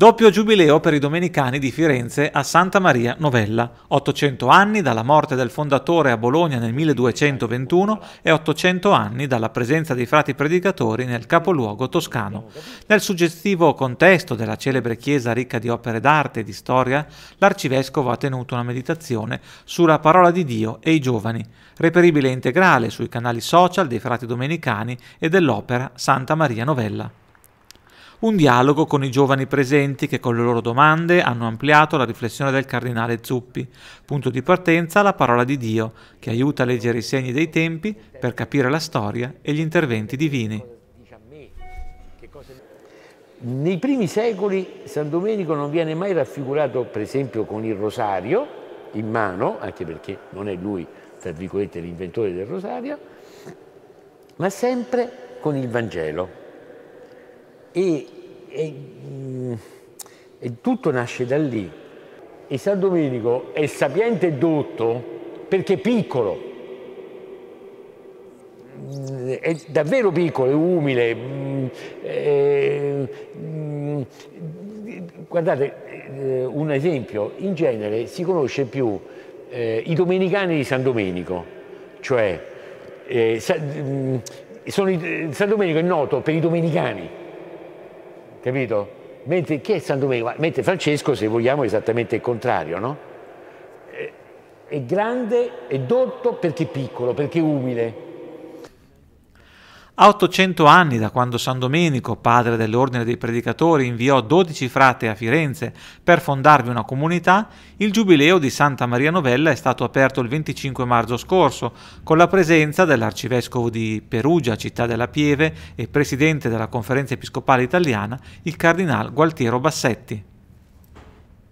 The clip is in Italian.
Doppio giubileo per i domenicani di Firenze a Santa Maria Novella. 800 anni dalla morte del fondatore a Bologna nel 1221 e 800 anni dalla presenza dei frati predicatori nel capoluogo toscano. Nel suggestivo contesto della celebre chiesa ricca di opere d'arte e di storia, l'arcivescovo ha tenuto una meditazione sulla parola di Dio e i giovani, reperibile integrale sui canali social dei frati domenicani e dell'opera Santa Maria Novella un dialogo con i giovani presenti che con le loro domande hanno ampliato la riflessione del cardinale Zuppi. Punto di partenza la parola di Dio, che aiuta a leggere i segni dei tempi per capire la storia e gli interventi divini. Nei primi secoli San Domenico non viene mai raffigurato, per esempio, con il rosario in mano, anche perché non è lui, tra virgolette, l'inventore del rosario, ma sempre con il Vangelo. E e, mm, e tutto nasce da lì. E San Domenico è sapiente e dotto perché è piccolo, mm, è davvero piccolo, è umile. Mm, è, guardate, eh, un esempio, in genere si conosce più eh, i domenicani di San Domenico, cioè eh, San, sono, eh, San Domenico è noto per i domenicani, capito? Mentre chi è Santo Domenico? Mentre Francesco, se vogliamo, è esattamente il contrario, no? È, è grande, è dotto perché piccolo, perché umile a 800 anni da quando San Domenico, padre dell'ordine dei predicatori, inviò 12 frate a Firenze per fondarvi una comunità, il giubileo di Santa Maria Novella è stato aperto il 25 marzo scorso con la presenza dell'arcivescovo di Perugia, città della Pieve, e presidente della Conferenza Episcopale Italiana, il cardinal Gualtiero Bassetti.